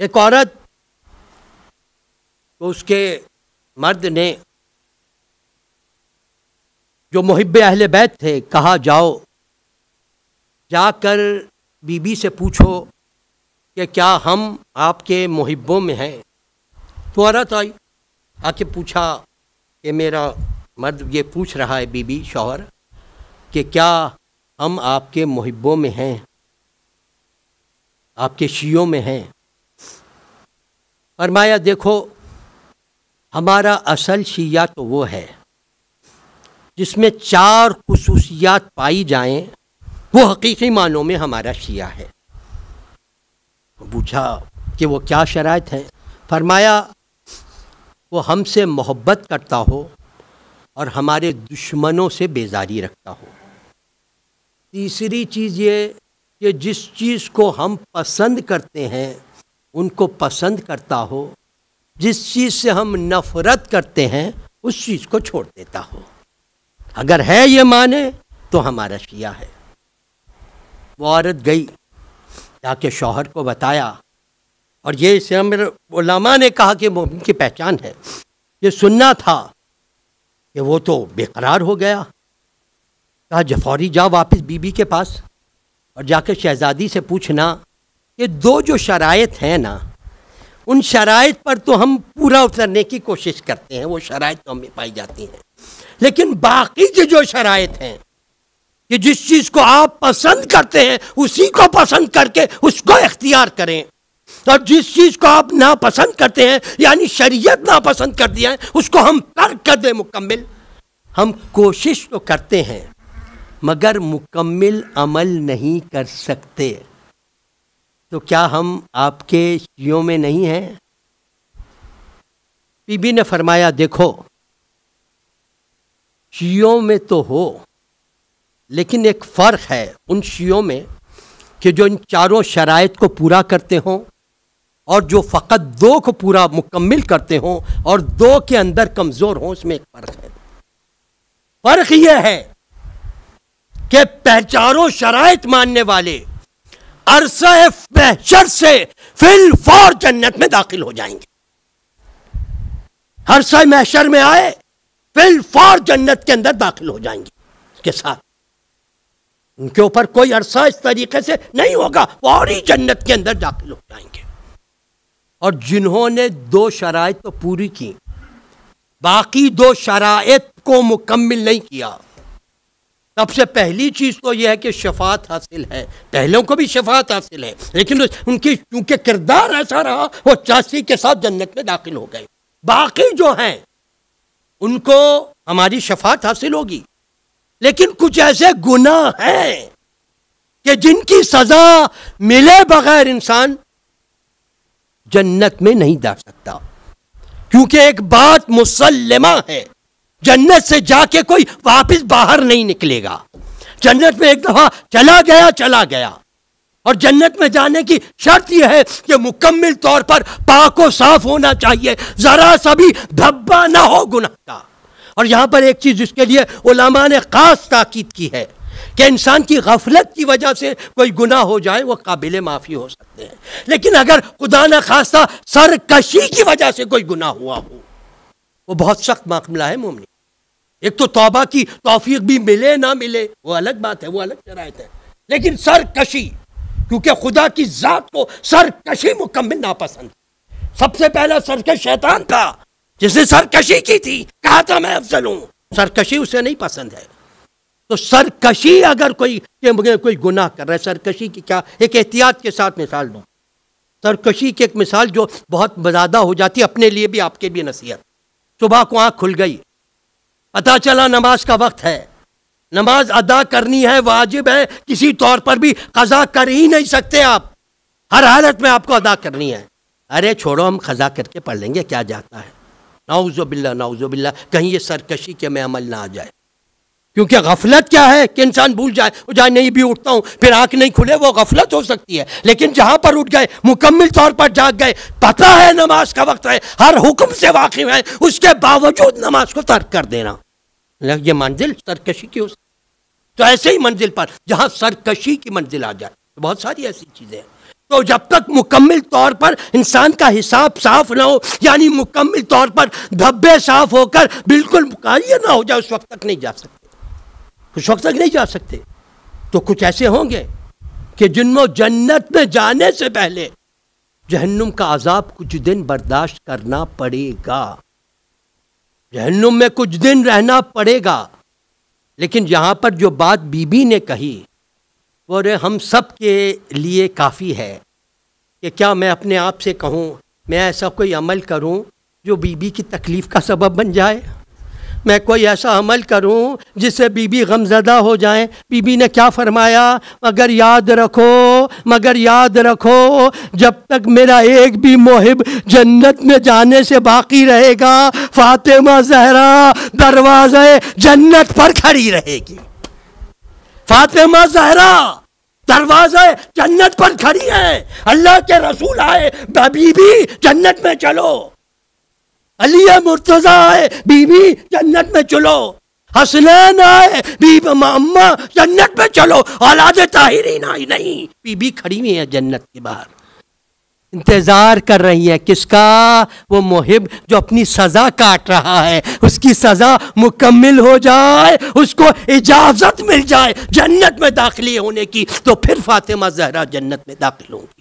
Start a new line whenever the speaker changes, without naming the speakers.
एक औरत को उसके मर्द ने जो मुहिब अहले बैत थे कहा जाओ जाकर बीबी से पूछो कि क्या हम आपके मुहिबों में हैं तो औरत आई आके पूछा कि मेरा मर्द ये पूछ रहा है बीबी शौहर कि क्या हम आपके मुहिबों में हैं आपके शियों में हैं फरमाया देखो हमारा असल शिया तो वो है जिसमें चार खसूसियात पाई जाएं वो हकीकी मानों में हमारा शिया है पूछा कि वो क्या शरात हैं फरमाया वो हमसे मोहब्बत करता हो और हमारे दुश्मनों से बेजारी रखता हो तीसरी चीज़ ये कि जिस चीज़ को हम पसंद करते हैं उनको पसंद करता हो जिस चीज़ से हम नफ़रत करते हैं उस चीज़ को छोड़ देता हो अगर है ये माने तो हमारा शिया है वो औरत गई जाके शौहर को बताया और ये इसे ने कहा कि मोमिन की पहचान है ये सुनना था कि वो तो बेकरार हो गया कहा जफौरी जा वापस बीबी के पास और जाकर शहज़ादी से पूछना कि दो जो शराइत हैं ना उन शराइत पर तो हम पूरा उतरने की कोशिश करते हैं वो शरात तो हमें पाई जाती हैं लेकिन बाकी के जो शराइत हैं कि जिस चीज़ को आप पसंद करते हैं उसी को पसंद करके उसको इख्तियार करें और जिस चीज़ को आप नापसंद करते हैं यानी शरीयत नापसंद कर दिया है उसको हम तर्क कर दें मुकम्मल हम कोशिश तो करते हैं मगर मुकम्मल अमल नहीं कर सकते तो क्या हम आपके शियों में नहीं हैं बीबी ने फरमाया देखो शियों में तो हो लेकिन एक फ़र्क है उन शियों में कि जो इन चारों शराइ को पूरा करते हों और जो फ़कत दो को पूरा मुकम्मल करते हों और दो के अंदर कमज़ोर हों उसमें एक फ़र्क है फ़र्क यह है कि पहचारों शरात मानने वाले अरसा महशर से फिल फौर जन्नत में दाखिल हो जाएंगे हरसा महशर में आए फिल फौर जन्नत के अंदर दाखिल हो जाएंगे उसके साथ उनके ऊपर कोई अरसा इस तरीके से नहीं होगा ही जन्नत के अंदर दाखिल हो जाएंगे और जिन्होंने दो शराइ तो पूरी की बाकी दो शराइत को मुकम्मल नहीं किया सबसे पहली चीज़ तो यह है कि शफात हासिल है पहलों को भी शफात हासिल है लेकिन उनकी चूंकि किरदार ऐसा रहा वो चासी के साथ जन्नत में दाखिल हो गए बाकी जो हैं उनको हमारी शफात हासिल होगी लेकिन कुछ ऐसे गुना हैं कि जिनकी सज़ा मिले बगैर इंसान जन्नत में नहीं जा सकता क्योंकि एक बात मुसलमा है जन्नत से जाके कोई वापस बाहर नहीं निकलेगा जन्नत में एक दफ़ा चला गया चला गया और जन्नत में जाने की शर्त यह है कि मुकम्मल तौर पर पाको साफ होना चाहिए ज़रा सा भी धब्बा ना हो गुना का और यहां पर एक चीज़ जिसके लिए ओलामा ने ख़ास ताकीद की है कि इंसान की गफलत की वजह से कोई गुनाह हो जाए वो काबिल माफ़ी हो सकते हैं लेकिन अगर खुदा न खासा सरकशी की वजह से कोई गुनाह हुआ हो वो बहुत सख्त मामला है मोमिन एक तो तोबा की तोफीक भी मिले ना मिले वो अलग बात है वो अलग शराय है लेकिन सरकशी क्योंकि खुदा की ज़ात को सरकशी मुकम्मल नापसंद सबसे पहला सरकश शैतान था जिसने सरकशी की थी कहा था मैं अफजल हूँ सरकशी उसे नहीं पसंद है तो सरकशी अगर कोई के कोई गुनाह कर रहा है सरकशी की क्या एक एहतियात के साथ मिसाल दूँ सरकशी की एक मिसाल जो बहुत ज़्यादा हो जाती है अपने लिए भी आपके लिए नसीहत सुबह को आँख खुल गई पता चला नमाज का वक्त है नमाज अदा करनी है वाजिब है किसी तौर पर भी कज़ा कर ही नहीं सकते आप हर हालत में आपको अदा करनी है अरे छोड़ो हम खजा करके पढ़ लेंगे क्या जाता है नाउज़ो बिल्ला नाउज़ो बिल्ला कहीं ये सरकशी के में अमल ना आ जाए क्योंकि गफलत क्या है कि इंसान भूल जाए जाए नहीं भी उठता हूँ फिर आंख नहीं खुले वो गफलत हो सकती है लेकिन जहाँ पर उठ गए मुकम्मल तौर पर जाग गए पता है नमाज का वक्त है हर हुक्म से वाकिफ है उसके बावजूद नमाज को तर्क कर देना ये मंजिल सरकशी की हो तो ऐसे ही मंजिल पर जहाँ सरकशी की मंजिल आ जाए तो बहुत सारी ऐसी चीज़ें हैं तो जब तक मुकम्मल तौर पर इंसान का हिसाब साफ ना हो यानी मुकम्मल तौर पर धब्बे साफ होकर बिल्कुल मुकालिया ना हो जाए उस वक्त तक नहीं जा सकते कुछ वक्त तक नहीं जा सकते तो कुछ ऐसे होंगे कि जिनको जन्नत में जाने से पहले जहन्नुम का अजाब कुछ दिन बर्दाश्त करना पड़ेगा जहन्नुम में कुछ दिन रहना पड़ेगा लेकिन यहाँ पर जो बात बीबी ने कही वो रे हम सब के लिए काफ़ी है कि क्या मैं अपने आप से कहूँ मैं ऐसा कोई अमल करूँ जो बीबी की तकलीफ़ का सबब बन जाए मैं कोई ऐसा अमल करूं जिससे बीबी गमजदा हो जाए बीबी ने क्या फरमाया मगर याद रखो मगर याद रखो जब तक मेरा एक भी मोहिब जन्नत में जाने से बाकी रहेगा फातिमा जहरा दरवाज़े जन्नत पर खड़ी रहेगी फातिमा जहरा दरवाजा जन्नत पर खड़ी है अल्लाह के रसूल आए बीबी जन्नत में चलो अलिया मुर्तजा आए बीबी जन्नत में चलो हसनैन आए बीबी मामा जन्नत में चलो औलाद ताहिरीन आई नहीं बीबी खड़ी हुई है जन्नत के बाहर इंतज़ार कर रही है किसका वो मोहिब जो अपनी सज़ा काट रहा है उसकी सज़ा मुकम्मल हो जाए उसको इजाज़त मिल जाए जन्नत में दाखिले होने की तो फिर फातिमा जहरा जन्नत में दाखिल होंगी